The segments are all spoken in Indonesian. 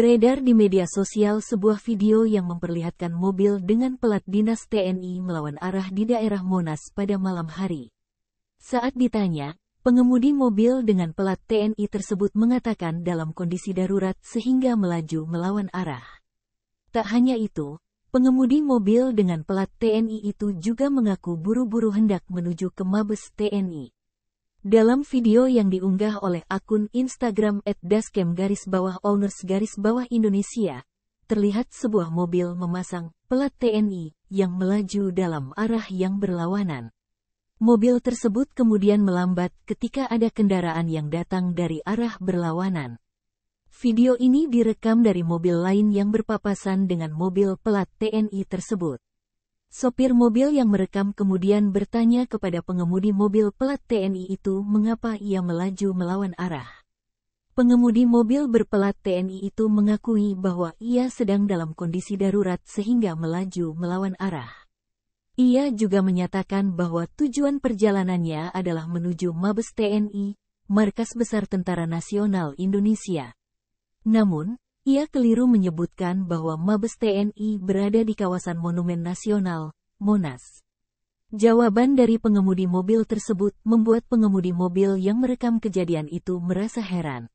Beredar di media sosial sebuah video yang memperlihatkan mobil dengan pelat dinas TNI melawan arah di daerah Monas pada malam hari. Saat ditanya, pengemudi mobil dengan pelat TNI tersebut mengatakan dalam kondisi darurat sehingga melaju melawan arah. Tak hanya itu, pengemudi mobil dengan pelat TNI itu juga mengaku buru-buru hendak menuju ke Mabes TNI. Dalam video yang diunggah oleh akun Instagram @daskem garis bawah owners garis bawah Indonesia, terlihat sebuah mobil memasang pelat TNI yang melaju dalam arah yang berlawanan. Mobil tersebut kemudian melambat ketika ada kendaraan yang datang dari arah berlawanan. Video ini direkam dari mobil lain yang berpapasan dengan mobil pelat TNI tersebut. Sopir mobil yang merekam kemudian bertanya kepada pengemudi mobil pelat TNI itu mengapa ia melaju melawan arah. Pengemudi mobil berpelat TNI itu mengakui bahwa ia sedang dalam kondisi darurat sehingga melaju melawan arah. Ia juga menyatakan bahwa tujuan perjalanannya adalah menuju Mabes TNI, Markas Besar Tentara Nasional Indonesia. Namun, ia keliru menyebutkan bahwa Mabes TNI berada di kawasan Monumen Nasional, Monas. Jawaban dari pengemudi mobil tersebut membuat pengemudi mobil yang merekam kejadian itu merasa heran.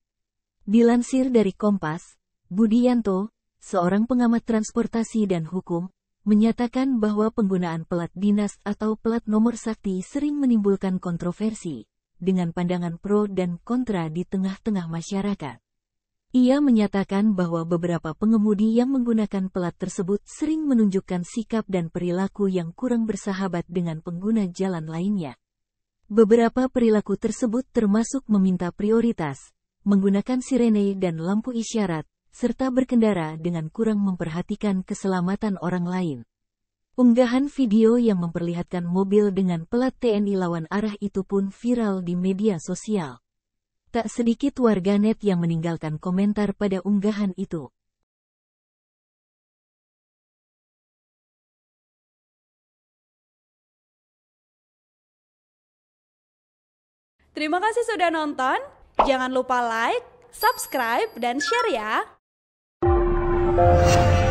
Dilansir dari Kompas, Budi Yanto, seorang pengamat transportasi dan hukum, menyatakan bahwa penggunaan pelat dinas atau pelat nomor sakti sering menimbulkan kontroversi, dengan pandangan pro dan kontra di tengah-tengah masyarakat. Ia menyatakan bahwa beberapa pengemudi yang menggunakan pelat tersebut sering menunjukkan sikap dan perilaku yang kurang bersahabat dengan pengguna jalan lainnya. Beberapa perilaku tersebut termasuk meminta prioritas, menggunakan sirene dan lampu isyarat, serta berkendara dengan kurang memperhatikan keselamatan orang lain. Unggahan video yang memperlihatkan mobil dengan pelat TNI lawan arah itu pun viral di media sosial. Tak sedikit warganet yang meninggalkan komentar pada unggahan itu. Terima kasih sudah nonton. Jangan lupa like, subscribe, dan share ya.